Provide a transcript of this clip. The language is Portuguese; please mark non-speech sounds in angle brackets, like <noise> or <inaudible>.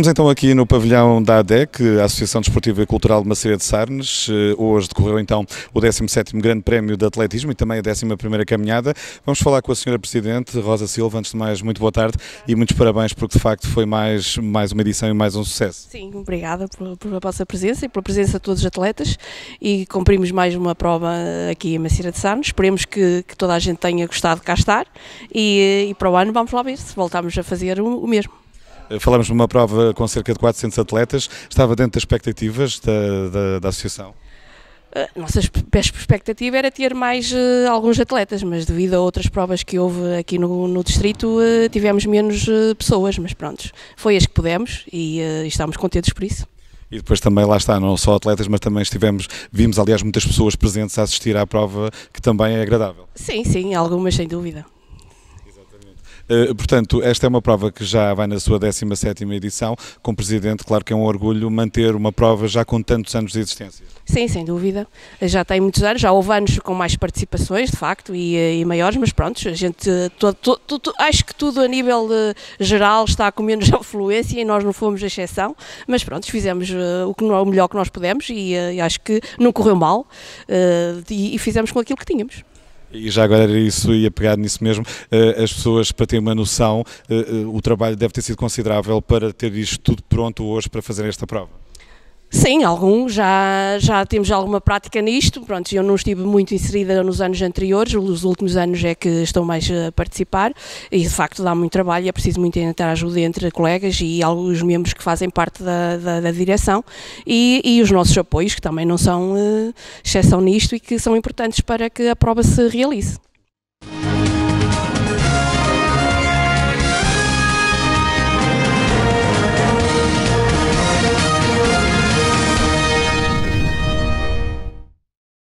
Estamos então aqui no pavilhão da ADEC, a Associação Desportiva e Cultural de Maceira de Sarnes. Eh, hoje decorreu então o 17º Grande Prémio de Atletismo e também a 11ª Caminhada. Vamos falar com a Sra. Presidente Rosa Silva. Antes de mais, muito boa tarde e muitos parabéns porque de facto foi mais, mais uma edição e mais um sucesso. Sim, obrigada pela vossa presença e pela presença de todos os atletas e cumprimos mais uma prova aqui em Maceira de Sarnes. Esperemos que, que toda a gente tenha gostado de cá estar e, eh, e para o ano vamos lá ver se voltamos a fazer o, o mesmo. Falamos de uma prova com cerca de 400 atletas. Estava dentro das expectativas da, da, da associação? A ah, nossa perspectativa era ter mais uh, alguns atletas, mas devido a outras provas que houve aqui no, no distrito, uh, tivemos menos uh, pessoas, mas pronto, foi as que pudemos e estamos contentes por isso. E depois também lá está, não só atletas, mas também estivemos, vimos aliás muitas pessoas presentes a assistir à prova, que também é agradável. Sim, sim, algumas sem dúvida. Eh, portanto, esta é uma prova que já vai na sua 17ª edição, com o Presidente, claro que é um orgulho manter uma prova já com tantos anos de existência. Sim, sem dúvida, já tem muitos anos, já houve anos com mais participações, de facto, e, eh, e maiores, mas pronto, a gente, eh, acho que tudo a nível geral está com menos <laughs> afluência e nós não fomos a exceção, mas pronto, fizemos o, que, o melhor que nós pudemos e, e acho que não correu mal e, e fizemos com aquilo que tínhamos. E já agora era isso, ia pegar nisso mesmo. Eh, as pessoas, para terem uma noção, eh, eh, o trabalho deve ter sido considerável para ter isto tudo pronto hoje para fazer esta prova. Sim, algum, já, já temos alguma prática nisto, pronto, eu não estive muito inserida nos anos anteriores, os últimos anos é que estou mais a participar e de facto dá muito trabalho, é preciso muito entrar ajuda entre colegas e alguns membros que fazem parte da, da, da direção e, e, os nossos apoios que também não são eh, exceção nisto e que são importantes para que a prova se realize.